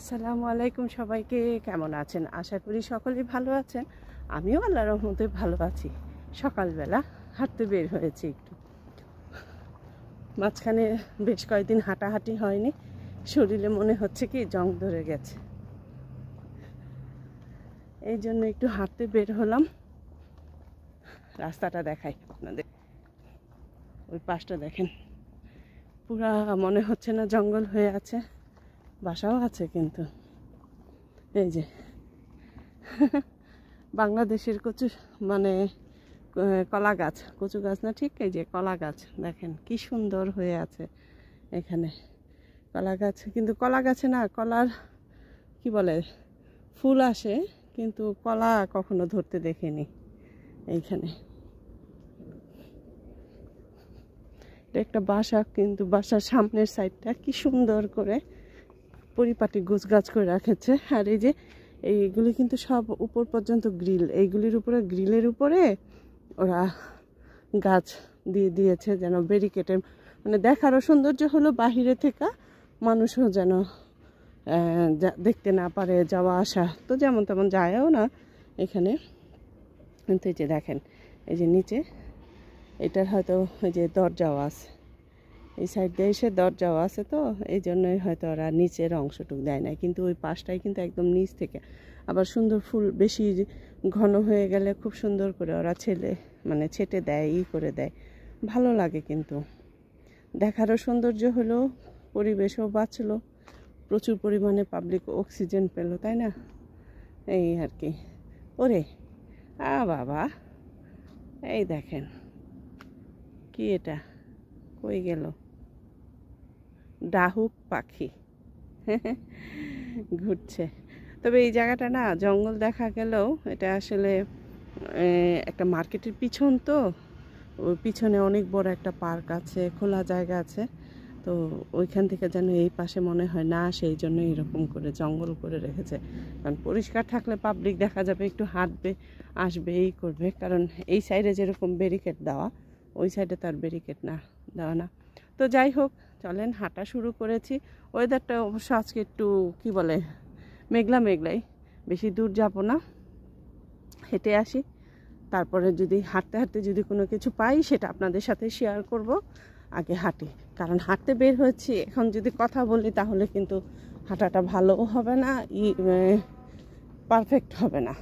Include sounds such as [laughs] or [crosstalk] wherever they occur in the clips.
আসসালামু আলাইকুম সবাইকে কেমন আছেন আশা করি সকলেই ভালো আছেন আমিও আল্লাহ রহমতে ভালো আছি সকালবেলা হাঁটতে বের হয়েছি একটু মাঝখানে বেশ কয়েকদিন হাঁটাহাঁটি হয়নি শরীরে মনে হচ্ছে কি জং ধরে গেছে এই জন্য একটু হাঁটতে বের হলাম রাস্তাটা দেখাই আপনাদের ওই পাশটা দেখেন পুরা মনে হচ্ছে না জঙ্গল হয়ে আছে বাসাও আছে কিন্তু এই যে বাংলাদেশের কচু মানে কলা গাছ কচু গাছ না ঠিক এই যে কলা গাছ দেখেন কি সুন্দর হয়ে আছে এখানে কলা গাছ কিন্তু কলা গাছে না কলার কি বলে ফুল আসে কিন্তু কলা কখনো ধরতে দেখেনি এইখানে একটা বাসা কিন্তু বাসার সামনের সাইডটা কি সুন্দর করে পরিপাটি গোছ গাছ করে রাখেছে আর এই যে এইগুলি কিন্তু সব উপর পর্যন্ত গ্রিল এইগুলির উপরে গ্রিলের উপরে ওরা গাছ দিয়ে দিয়েছে যেন ব্যারিকেডের মানে দেখারও সৌন্দর্য হলো বাহিরে থেকে মানুষও যেন দেখতে না পারে যাওয়া আসা তো যেমন তেমন যায়ও না এখানে কিন্তু এই যে দেখেন এই যে নিচে এটার হয়তো ওই যে দরজাও আছে এই সাইড দিয়ে এসে দরজাও আছে তো এই জন্যই হয়তো ওরা নিচের অংশটুক দেয় না কিন্তু ওই পাশটাই কিন্তু একদম নিচ থেকে আবার সুন্দর ফুল বেশি ঘন হয়ে গেলে খুব সুন্দর করে ওরা ছেলে মানে ছেটে দেয় ই করে দেয় ভালো লাগে কিন্তু দেখারও সৌন্দর্য হলো পরিবেশও বাঁচলো প্রচুর পরিমাণে পাবলিক অক্সিজেন পেলো তাই না এই আর কি ওরে আ বাবা এই দেখেন কি এটা কই গেল ডাহুক পাখি [laughs] ঘুরছে তবে এই জায়গাটা না জঙ্গল দেখা গেলেও এটা আসলে একটা মার্কেটের পিছন তো ওই পিছনে অনেক বড় একটা পার্ক আছে খোলা জায়গা আছে তো ওইখান থেকে যেন এই পাশে মনে হয় না সেই জন্য এরকম করে জঙ্গল করে রেখেছে কারণ পরিষ্কার থাকলে পাবলিক দেখা যাবে একটু হাঁটবে আসবে এই করবে কারণ এই সাইডে যেরকম ব্যারিকেড দেওয়া ওই সাইডে তার ব্যারিকেড না দেওয়া না তো যাই হোক চলেন হাঁটা শুরু করেছি ওয়েদারটা অবশ্য আজকে একটু কি বলে মেঘলা মেঘলাই বেশি দূর যাব না হেঁটে আসি তারপরে যদি হাঁটতে হাঁটতে যদি কোনো কিছু পাই সেটা আপনাদের সাথে শেয়ার করব আগে হাঁটি কারণ হাঁটতে বের হচ্ছি এখন যদি কথা বলি তাহলে কিন্তু হাঁটাটা ভালোও হবে না ই পারফেক্ট হবে না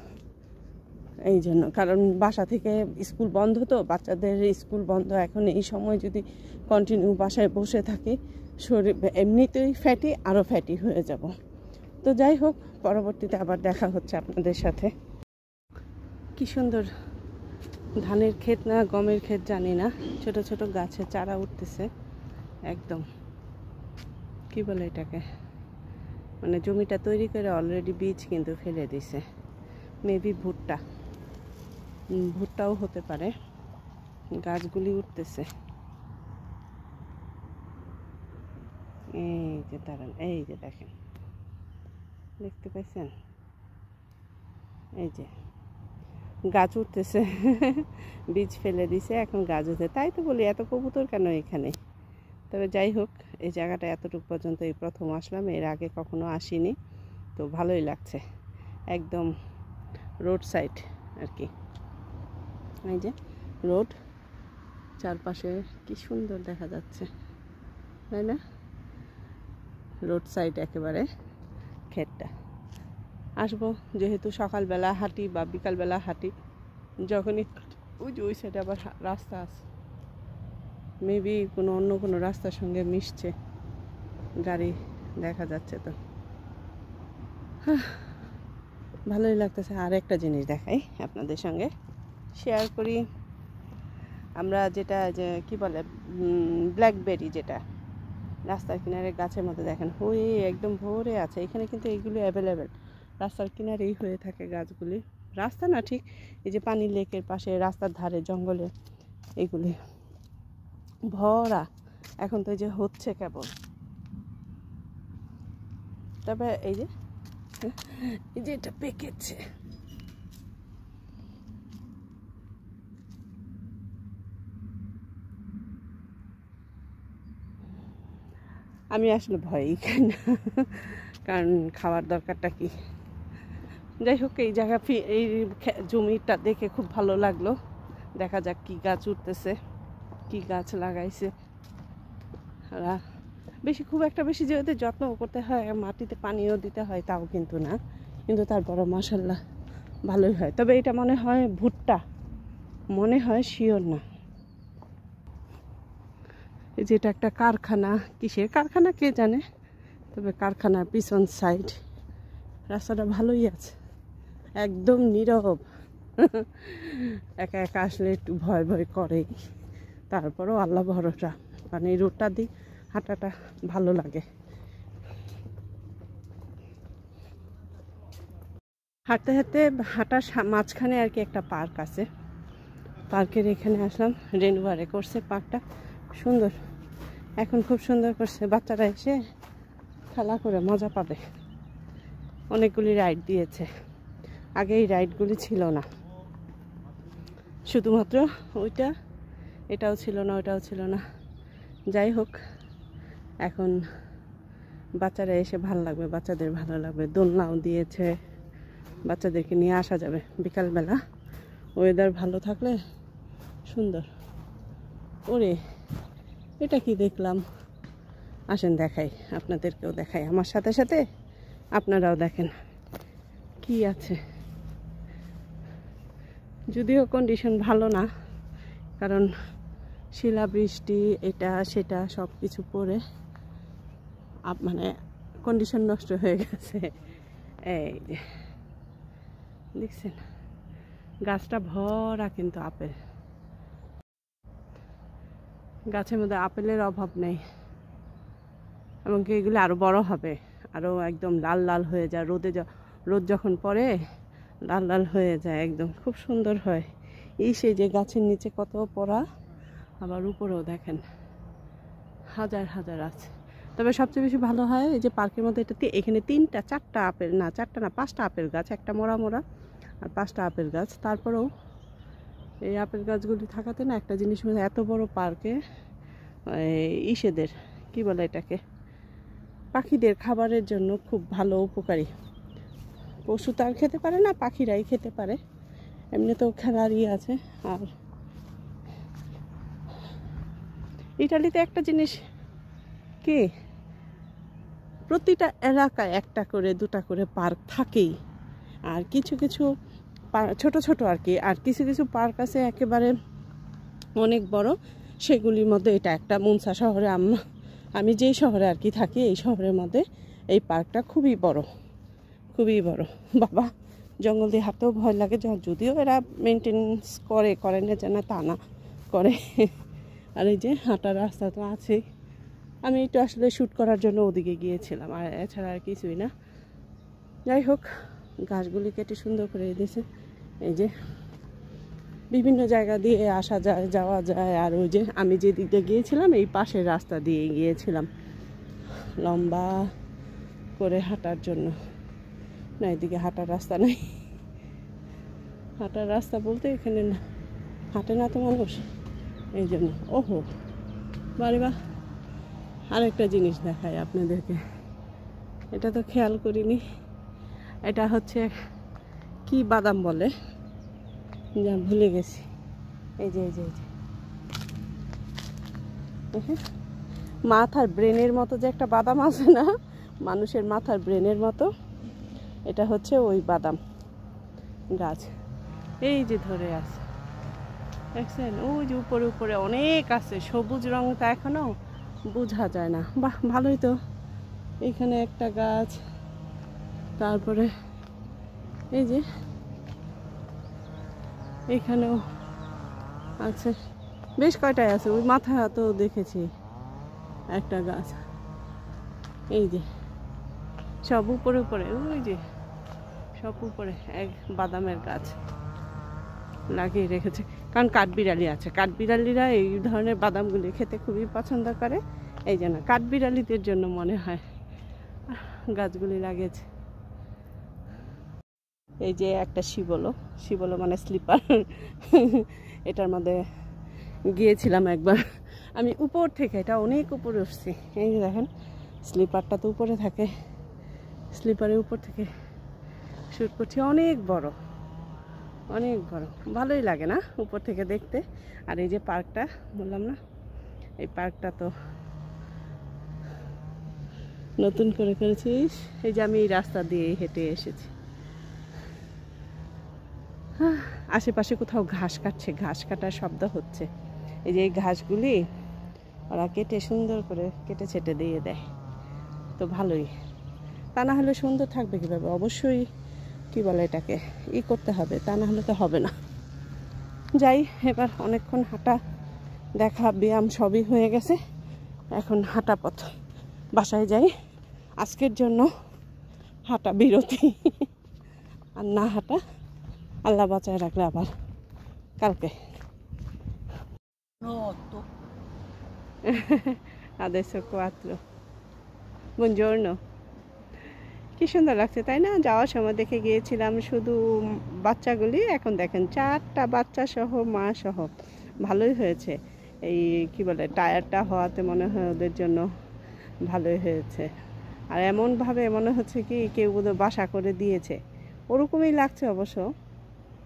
এই জন্য কারণ বাসা থেকে স্কুল বন্ধ তো বাচ্চাদের স্কুল বন্ধ এখন এই সময় যদি কন্টিনিউ বাসায় বসে থাকি শরীর এমনিতেই ফ্যাটি আরও ফ্যাটি হয়ে যাব তো যাই হোক পরবর্তীতে আবার দেখা হচ্ছে আপনাদের সাথে কি সুন্দর ধানের ক্ষেত না গমের ক্ষেত জানি না ছোট ছোট গাছে চারা উঠতেছে একদম কি বলে এটাকে মানে জমিটা তৈরি করে অলরেডি বীজ কিন্তু ফেলে দিছে মেবি ভুট্টা ভুট্টাও হতে পারে গাছগুলি উঠতেছে এই যে দাঁড়ান এই যে দেখেন দেখতে পাইছেন এই যে গাছ উঠতেছে [laughs] বীজ ফেলে দিছে এখন গাছ উঠে তাই তো বলি এত কবুতর কেন এখানে তবে যাই হোক এই জায়গাটা এতটুকু পর্যন্ত এই প্রথম আসলাম এর আগে কখনো আসিনি তো ভালোই লাগছে একদম রোড সাইড আর কি এই যে রোড চারপাশে কি সুন্দর দেখা যাচ্ছে তাই না রোড সাইড একেবারে ক্ষেতটা আসবো যেহেতু সকালবেলা হাঁটি বা বিকালবেলা হাঁটি যখনই ওই যে ওই সাইডে আবার রাস্তা আছে মেবি কোনো অন্য কোনো রাস্তার সঙ্গে মিশছে গাড়ি দেখা যাচ্ছে তো ভালোই লাগতেছে আর একটা জিনিস দেখাই আপনাদের সঙ্গে শেয়ার করি আমরা যেটা যে কী বলে ব্ল্যাকবেরি যেটা রাস্তার কিনারে গাছের মধ্যে দেখেন হয়ে একদম ভোরে আছে এখানে কিন্তু এইগুলো অ্যাভেলেবেল রাস্তার কিনারেই হয়ে থাকে গাছগুলি রাস্তা না ঠিক এই যে পানি লেকের পাশে রাস্তার ধারে জঙ্গলে এগুলি ভরা এখন তো এই যে হচ্ছে কেবল তবে এই যে এই যে এটা পেকেছে আমি আসলে ভয়ই খাই না কারণ খাওয়ার দরকারটা কি যাই হোক এই জায়গা এই জমিটা দেখে খুব ভালো লাগলো দেখা যাক কি গাছ উঠতেছে কি গাছ লাগাইছে বেশি খুব একটা বেশি যেহেতু যত্ন করতে হয় মাটিতে পানিও দিতে হয় তাও কিন্তু না কিন্তু তারপরে মশাল্লা ভালোই হয় তবে এটা মনে হয় ভুট্টা মনে হয় শিওর না এই যে এটা একটা কারখানা কিসের কারখানা কে জানে তবে কারখানার পিছন সাইড রাস্তাটা ভালোই আছে একদম নীরব [laughs] একা একা আসলে একটু ভয় ভয় করে তারপরও আল্লাহ ভরসা মানে এই রোডটা দিয়ে হাঁটাটা ভালো লাগে হাঁটতে হাঁটতে হাঁটার মাঝখানে আর কি একটা পার্ক আছে পার্কের এখানে আসলাম রেনুবারে করছে পার্কটা সুন্দর এখন খুব সুন্দর করছে বাচ্চারা এসে খেলা করে মজা পাবে অনেকগুলি রাইড দিয়েছে আগে এই রাইডগুলি ছিল না শুধুমাত্র ওইটা এটাও ছিল না ওটাও ছিল না যাই হোক এখন বাচ্চারা এসে ভালো লাগবে বাচ্চাদের ভালো লাগবে দোলনাও দিয়েছে বাচ্চাদেরকে নিয়ে আসা যাবে বিকালবেলা ওয়েদার ভালো থাকলে সুন্দর ওরে এটা কি দেখলাম আসেন দেখাই আপনাদেরকেও দেখাই আমার সাথে সাথে আপনারাও দেখেন কি আছে যদিও কন্ডিশন ভালো না কারণ শিলা বৃষ্টি এটা সেটা সব কিছু পরে আপ মানে কন্ডিশন নষ্ট হয়ে গেছে এই যে দেখছেন গাছটা ভরা কিন্তু আপেল গাছের মধ্যে আপেলের অভাব নেই এমনকি এগুলো আরও বড় হবে আরও একদম লাল লাল হয়ে যায় রোদে রোদ যখন পড়ে লাল লাল হয়ে যায় একদম খুব সুন্দর হয় এই সেই যে গাছের নিচে কত পড়া আবার উপরেও দেখেন হাজার হাজার আছে তবে সবচেয়ে বেশি ভালো হয় এই যে পার্কের মধ্যে এটা এখানে তিনটা চারটা আপেল না চারটা না পাঁচটা আপেল গাছ একটা মোড়া মোড়া আর পাঁচটা আপেল গাছ তারপরেও এই আপেল গাছগুলি থাকাতে না একটা জিনিস মানে এত বড় পার্কে ইসেদের কি বলে এটাকে পাখিদের খাবারের জন্য খুব ভালো উপকারী পশু তার খেতে পারে না পাখিরাই খেতে পারে এমনি তো খেলার ইয়ে আছে আর ইটালিতে একটা জিনিস কে প্রতিটা এলাকায় একটা করে দুটা করে পার্ক থাকেই আর কিছু কিছু ছোট ছোট আর কি আর কিছু কিছু পার্ক আছে একেবারে অনেক বড় সেগুলির মধ্যে এটা একটা মুনসা শহরে আমরা আমি যেই শহরে আর কি থাকি এই শহরের মধ্যে এই পার্কটা খুবই বড় খুবই বড় বাবা জঙ্গল দিয়ে হাঁটতেও ভয় লাগে যদিও এরা মেনটেন্স করে করে না যেন তা না করে আর এই যে হাঁটার রাস্তা তো আছেই আমি একটু আসলে শ্যুট করার জন্য ওদিকে গিয়েছিলাম আর এছাড়া আর কিছুই না যাই হোক গাছগুলি কেটে সুন্দর করে দিয়েছে এই যে বিভিন্ন জায়গা দিয়ে আসা যায় যাওয়া যায় আর ওই যে আমি যে দিকটা গিয়েছিলাম এই পাশের রাস্তা দিয়ে গিয়েছিলাম লম্বা করে হাঁটার জন্য না এদিকে হাঁটার রাস্তা নেই হাঁটার রাস্তা বলতে এখানে না হাঁটে না তো মানুষ এই জন্য ওহো বাড়ি বা আরেকটা জিনিস দেখায় আপনাদেরকে এটা তো খেয়াল করিনি এটা হচ্ছে কি বাদাম বলে যা ভুলে গেছি এই যে এই যে এই যে মাথার ব্রেনের মতো যে একটা বাদাম আছে না মানুষের মাথার ব্রেনের মতো এটা হচ্ছে ওই বাদাম গাছ এই যে ধরে আছে দেখছেন ওই যে উপরে উপরে অনেক আছে সবুজ রঙটা এখনও বোঝা যায় না বাহ ভালোই তো এখানে একটা গাছ তারপরে এই যে এখানেও আছে বেশ কয়টায় আছে ওই মাথা তো দেখেছি একটা গাছ এই যে সব উপরে উপরে ওই যে সব উপরে এক বাদামের গাছ লাগিয়ে রেখেছে কারণ কাঠবিড়ালি আছে কাঠবিড়ালিরা এই ধরনের বাদামগুলি খেতে খুবই পছন্দ করে এই জন্য কাঠবিড়ালিদের জন্য মনে হয় গাছগুলি লাগিয়েছে এই যে একটা শিবলো শিবলো মানে স্লিপার এটার মধ্যে গিয়েছিলাম একবার আমি উপর থেকে এটা অনেক উপরে উঠছি এই যে দেখেন স্লিপারটা তো উপরে থাকে স্লিপারের উপর থেকে শ্যুট করছি অনেক বড় অনেক বড় ভালোই লাগে না উপর থেকে দেখতে আর এই যে পার্কটা বললাম না এই পার্কটা তো নতুন করে করেছিস এই যে আমি এই রাস্তা দিয়ে হেঁটে এসেছি আশেপাশে কোথাও ঘাস কাটছে ঘাস কাটার শব্দ হচ্ছে এই যে এই ঘাসগুলি ওরা কেটে সুন্দর করে কেটে ছেটে দিয়ে দেয় তো ভালোই তা না হলে সুন্দর থাকবে কীভাবে অবশ্যই কি বলে এটাকে ই করতে হবে তা না হলে তো হবে না যাই এবার অনেকক্ষণ হাঁটা দেখা ব্যায়াম সবই হয়ে গেছে এখন হাঁটা পথ বাসায় যাই আজকের জন্য হাঁটা বিরতি আর না হাঁটা আল্লাহ বাঁচায় রাখলে আবার কালকে [laughs] কি সুন্দর লাগছে তাই না যাওয়ার সময় দেখে গিয়েছিলাম শুধু বাচ্চাগুলি এখন দেখেন চারটা বাচ্চা সহ মা সহ ভালোই হয়েছে এই কি বলে টায়ারটা হওয়াতে মনে হয় ওদের জন্য ভালোই হয়েছে আর এমনভাবে মনে হচ্ছে কি কেউ বোধহয় বাসা করে দিয়েছে ওরকমই লাগছে অবশ্য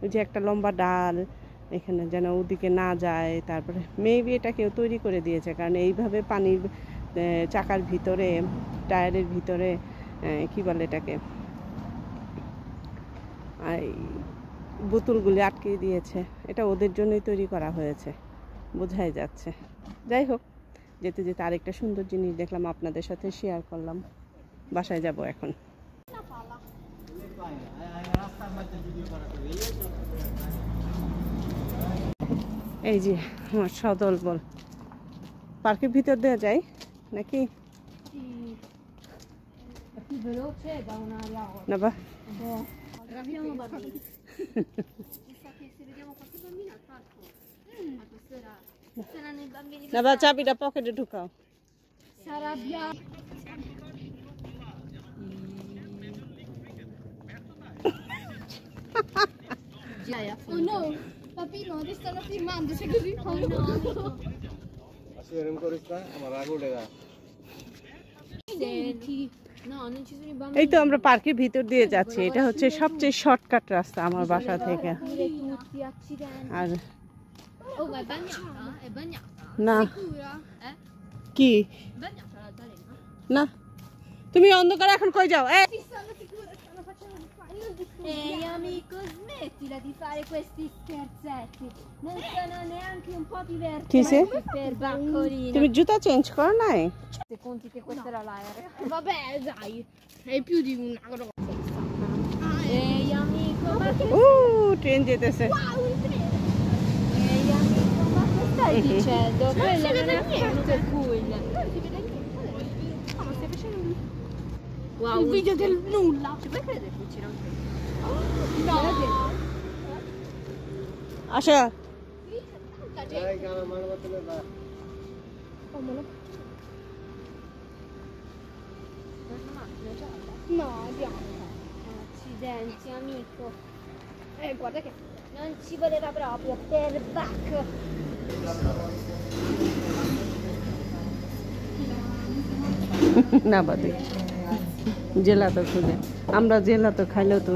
ওই যে একটা লম্বা ডাল এখানে যেন ওদিকে না যায় তারপরে মেবি এটা কেউ তৈরি করে দিয়েছে কারণ এইভাবে পানির চাকার ভিতরে টায়ারের ভিতরে কি বলে এটাকে বোতলগুলি আটকে দিয়েছে এটা ওদের জন্যই তৈরি করা হয়েছে বোঝাই যাচ্ছে যাই হোক যেতে যেতে আরেকটা সুন্দর জিনিস দেখলাম আপনাদের সাথে শেয়ার করলাম বাসায় যাব এখন এই যে আমার সদল বল পার্কের ভিতর দেওয়া যায় নাকি চাবিটা পকেটে ঢুকাও সারা oh no, Papino, ti stanno filmando, sei così famoso. Ma sì, era ancora sta, ma la collega. এই তো আমরা পার্কের ভিতর দিয়ে যাচ্ছি এটা হচ্ছে সবচেয়ে শর্টকাট রাস্তা আমার বাসা থেকে আর না কি না তুমি অন্ধকার এখন কই যাও এই Ehi amico, smettila di fare questi scherzetti. Non sono neanche un po' divertenti Chi sei? per baccolino. Ti giù da change come lei? Se conti che questa no. era l'aereo. Eh, vabbè, dai, è più di una grossa. Ah, eh. Ehi amico, ma che... Uh, prendete se. Wow, un treno! Ehi amico, ma che stai mhm. dicendo? Non Quella non, non è niente. Cool. Non si vede niente. No, ma stai facendo un... Wow, il video del nulla. Ci puoi credere che c'era un treno? No. আশা No, Bianca. Accidenti, amico. Eh, guarda che non ci voleva proprio. Per back. না বাদে জেলা তো খুঁজে আমরা জেলা তো খাইলেও তো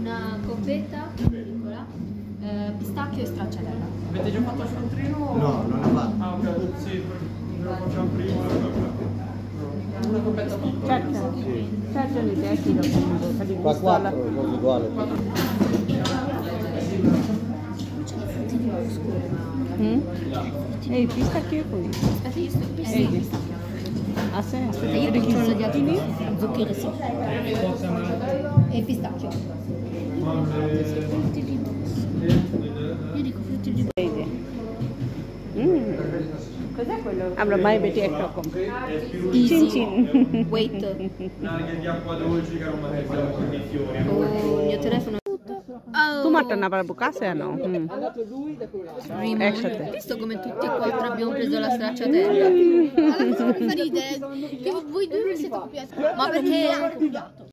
una coppetta piccola, eh, pistacchio e stracciatella. Avete già fatto il scontrino? No, non l'ho fatto. Ah, ok, sì, lo facciamo prima. Una coppetta piccola. Certo, sì. certo le vecchie lo prendo per degustarla. Qua quattro, uguale. Mm? Ehi, pistacchio e così. Aspetta, io sto pistacchio. Ah, sì? Aspetta, io controllo di altri zucchine sì. E pistacchio frutti di rosso. Io dico frutti di rosso. Mm. Cos'è quello? Allora, mai vedi ecco con. Cin cin. Wait. Narghe di acqua dolce che non magari di condizioni. Oh, il mio telefono Oh. Tu Marta andava alla bucassa o no? Mm. Rimane. Ecco visto come tutti e quattro abbiamo preso la stracciatella? Mm. Alla cosa mi fa ridere che voi due siete copiati. Ma perché...